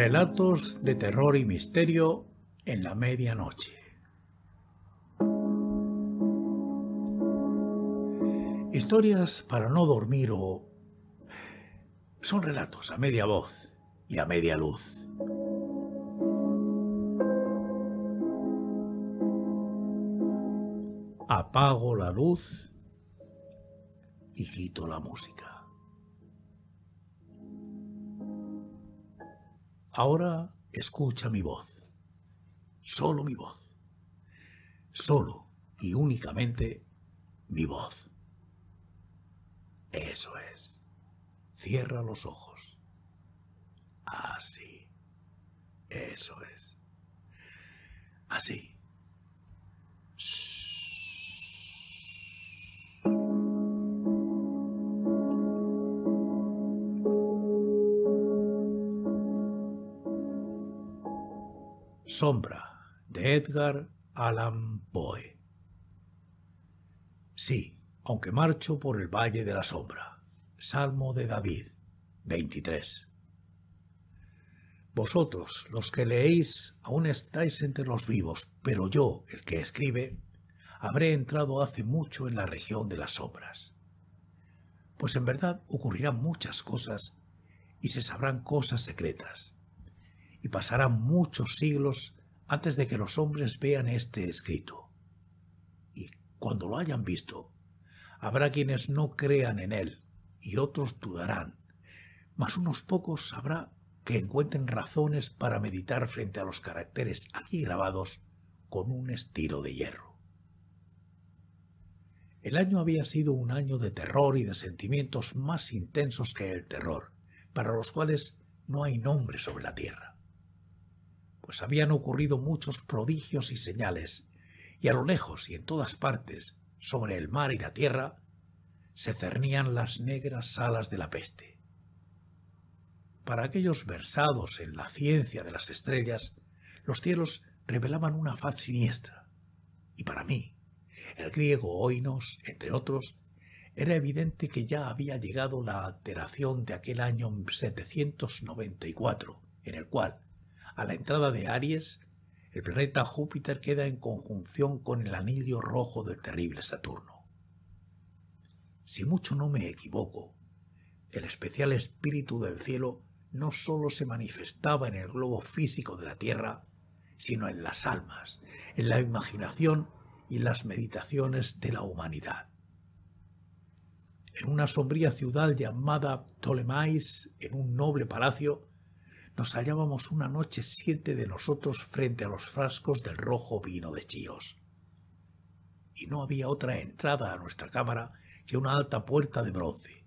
Relatos de terror y misterio en la medianoche. Historias para no dormir o... Son relatos a media voz y a media luz. Apago la luz y quito la música. Ahora escucha mi voz, solo mi voz, solo y únicamente mi voz. Eso es. Cierra los ojos. Así. Eso es. Así. sombra de Edgar Allan Poe. Sí, aunque marcho por el valle de la sombra. Salmo de David 23. Vosotros, los que leéis, aún estáis entre los vivos, pero yo, el que escribe, habré entrado hace mucho en la región de las sombras. Pues en verdad ocurrirán muchas cosas y se sabrán cosas secretas pasarán muchos siglos antes de que los hombres vean este escrito. Y cuando lo hayan visto, habrá quienes no crean en él y otros dudarán, mas unos pocos habrá que encuentren razones para meditar frente a los caracteres aquí grabados con un estilo de hierro. El año había sido un año de terror y de sentimientos más intensos que el terror, para los cuales no hay nombre sobre la tierra pues habían ocurrido muchos prodigios y señales, y a lo lejos y en todas partes, sobre el mar y la tierra, se cernían las negras alas de la peste. Para aquellos versados en la ciencia de las estrellas, los cielos revelaban una faz siniestra, y para mí, el griego Oinos, entre otros, era evidente que ya había llegado la alteración de aquel año 794, en el cual a la entrada de Aries, el planeta Júpiter queda en conjunción con el anillo rojo del terrible Saturno. Si mucho no me equivoco, el especial espíritu del cielo no sólo se manifestaba en el globo físico de la Tierra, sino en las almas, en la imaginación y las meditaciones de la humanidad. En una sombría ciudad llamada Ptolemais, en un noble palacio, nos hallábamos una noche siete de nosotros frente a los frascos del rojo vino de Chios, Y no había otra entrada a nuestra cámara que una alta puerta de bronce.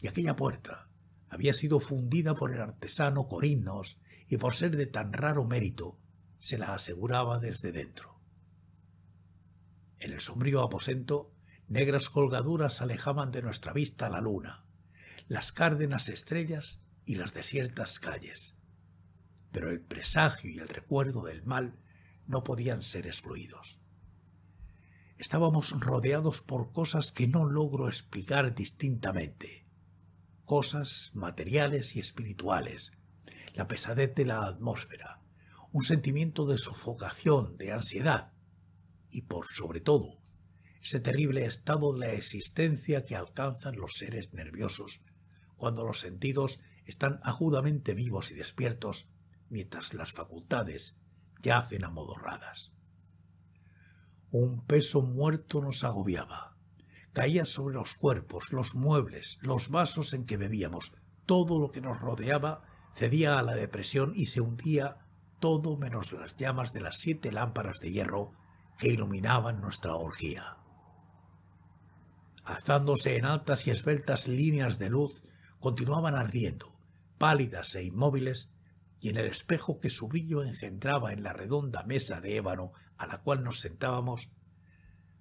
Y aquella puerta había sido fundida por el artesano Corinnos y por ser de tan raro mérito, se la aseguraba desde dentro. En el sombrío aposento, negras colgaduras alejaban de nuestra vista la luna, las cárdenas estrellas y las desiertas calles. Pero el presagio y el recuerdo del mal no podían ser excluidos. Estábamos rodeados por cosas que no logro explicar distintamente, cosas materiales y espirituales, la pesadez de la atmósfera, un sentimiento de sofocación, de ansiedad y, por sobre todo, ese terrible estado de la existencia que alcanzan los seres nerviosos, cuando los sentidos están agudamente vivos y despiertos, mientras las facultades yacen amodorradas. Un peso muerto nos agobiaba. Caía sobre los cuerpos, los muebles, los vasos en que bebíamos, todo lo que nos rodeaba cedía a la depresión y se hundía todo menos las llamas de las siete lámparas de hierro que iluminaban nuestra orgía. Alzándose en altas y esbeltas líneas de luz, continuaban ardiendo, pálidas e inmóviles, y en el espejo que su brillo engendraba en la redonda mesa de ébano a la cual nos sentábamos,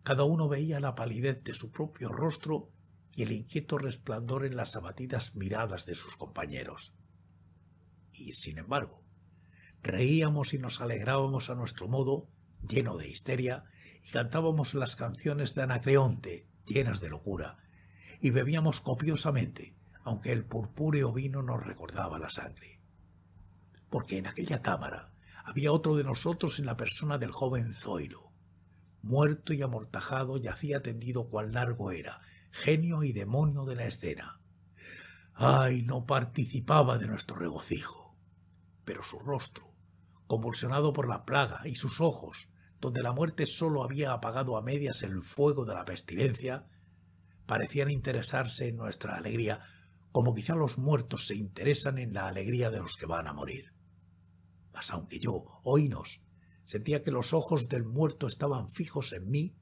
cada uno veía la palidez de su propio rostro y el inquieto resplandor en las abatidas miradas de sus compañeros. Y, sin embargo, reíamos y nos alegrábamos a nuestro modo, lleno de histeria, y cantábamos las canciones de Anacreonte, llenas de locura, y bebíamos copiosamente, aunque el purpúreo vino nos recordaba la sangre. Porque en aquella cámara había otro de nosotros en la persona del joven Zoilo. Muerto y amortajado yacía tendido cual largo era, genio y demonio de la escena. ¡Ay! no participaba de nuestro regocijo. Pero su rostro, convulsionado por la plaga, y sus ojos, donde la muerte sólo había apagado a medias el fuego de la pestilencia, parecían interesarse en nuestra alegría como quizá los muertos se interesan en la alegría de los que van a morir. Mas aunque yo, oínos, sentía que los ojos del muerto estaban fijos en mí,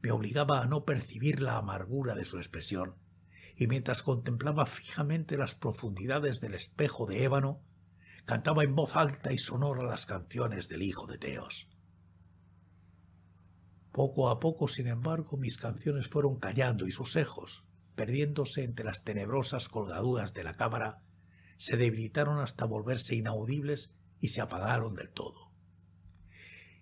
me obligaba a no percibir la amargura de su expresión, y mientras contemplaba fijamente las profundidades del espejo de ébano, cantaba en voz alta y sonora las canciones del hijo de Teos. Poco a poco, sin embargo, mis canciones fueron callando y sus ejos, perdiéndose entre las tenebrosas colgaduras de la cámara, se debilitaron hasta volverse inaudibles y se apagaron del todo.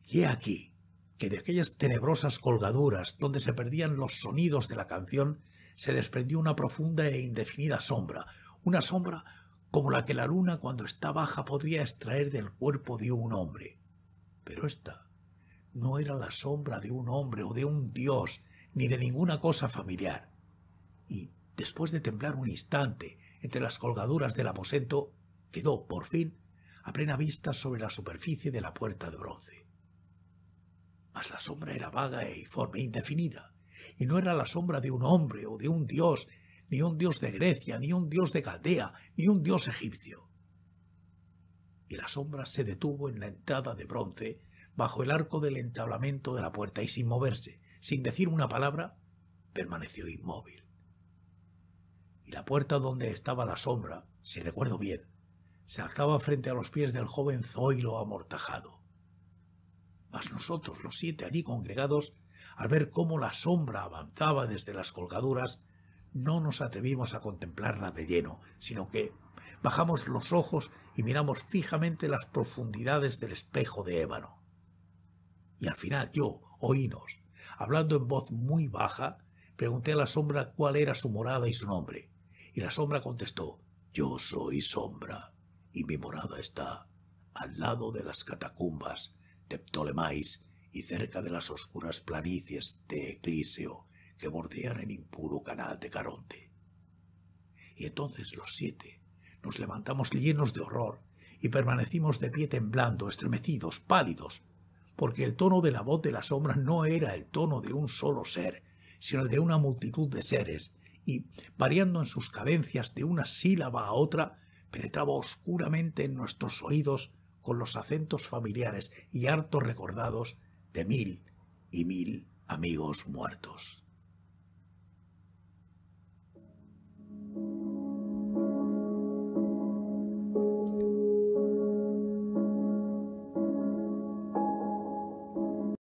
Y he aquí que de aquellas tenebrosas colgaduras donde se perdían los sonidos de la canción, se desprendió una profunda e indefinida sombra, una sombra como la que la luna cuando está baja podría extraer del cuerpo de un hombre. Pero esta no era la sombra de un hombre o de un dios, ni de ninguna cosa familiar. Después de temblar un instante entre las colgaduras del aposento, quedó, por fin, a plena vista sobre la superficie de la puerta de bronce. Mas la sombra era vaga e informe, indefinida, y no era la sombra de un hombre o de un dios, ni un dios de Grecia, ni un dios de Caldea, ni un dios egipcio. Y la sombra se detuvo en la entrada de bronce, bajo el arco del entablamento de la puerta, y sin moverse, sin decir una palabra, permaneció inmóvil y la puerta donde estaba la sombra, si recuerdo bien, se alzaba frente a los pies del joven Zoilo amortajado. Mas nosotros, los siete allí congregados, al ver cómo la sombra avanzaba desde las colgaduras, no nos atrevimos a contemplarla de lleno, sino que bajamos los ojos y miramos fijamente las profundidades del espejo de ébano. Y al final yo, oínos, hablando en voz muy baja, pregunté a la sombra cuál era su morada y su nombre y la sombra contestó, yo soy sombra, y mi morada está al lado de las catacumbas de Ptolemais y cerca de las oscuras planicies de Ecliseo que bordean el impuro canal de Caronte. Y entonces los siete nos levantamos llenos de horror y permanecimos de pie temblando, estremecidos, pálidos, porque el tono de la voz de la sombra no era el tono de un solo ser, sino el de una multitud de seres, y, variando en sus cadencias de una sílaba a otra, penetraba oscuramente en nuestros oídos con los acentos familiares y harto recordados de mil y mil amigos muertos.